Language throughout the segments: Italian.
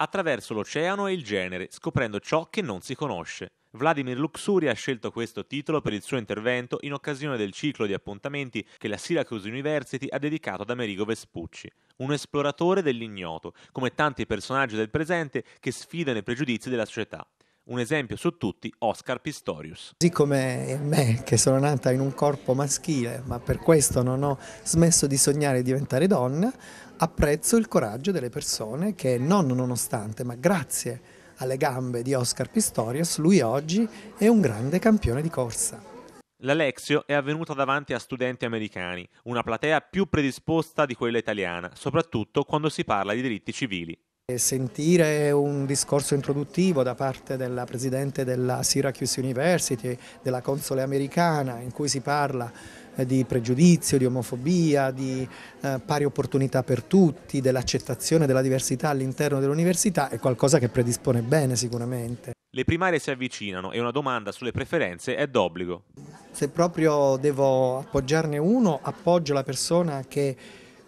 attraverso l'oceano e il genere, scoprendo ciò che non si conosce. Vladimir Luxuri ha scelto questo titolo per il suo intervento in occasione del ciclo di appuntamenti che la Syracuse University ha dedicato ad Amerigo Vespucci, un esploratore dell'ignoto, come tanti personaggi del presente che sfidano i pregiudizi della società. Un esempio su tutti, Oscar Pistorius. Così come me, che sono nata in un corpo maschile, ma per questo non ho smesso di sognare di diventare donna, apprezzo il coraggio delle persone che non nonostante, ma grazie alle gambe di Oscar Pistorius, lui oggi è un grande campione di corsa. L'Alexio è avvenuta davanti a studenti americani, una platea più predisposta di quella italiana, soprattutto quando si parla di diritti civili. Sentire un discorso introduttivo da parte della Presidente della Syracuse University, della Console americana, in cui si parla eh, di pregiudizio, di omofobia, di eh, pari opportunità per tutti, dell'accettazione della diversità all'interno dell'università è qualcosa che predispone bene sicuramente. Le primarie si avvicinano e una domanda sulle preferenze è d'obbligo. Se proprio devo appoggiarne uno, appoggio la persona che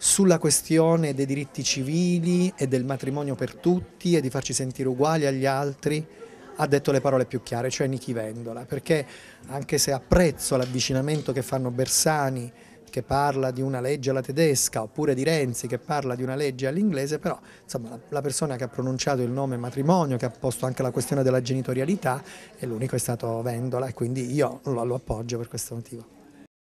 sulla questione dei diritti civili e del matrimonio per tutti e di farci sentire uguali agli altri ha detto le parole più chiare, cioè Nichi Vendola, perché anche se apprezzo l'avvicinamento che fanno Bersani che parla di una legge alla tedesca oppure di Renzi che parla di una legge all'inglese, però insomma, la, persona che ha pronunciato il nome matrimonio, che ha posto anche la questione della genitorialità, è l'unico è stato Vendola e quindi io lo, lo appoggio per questo motivo.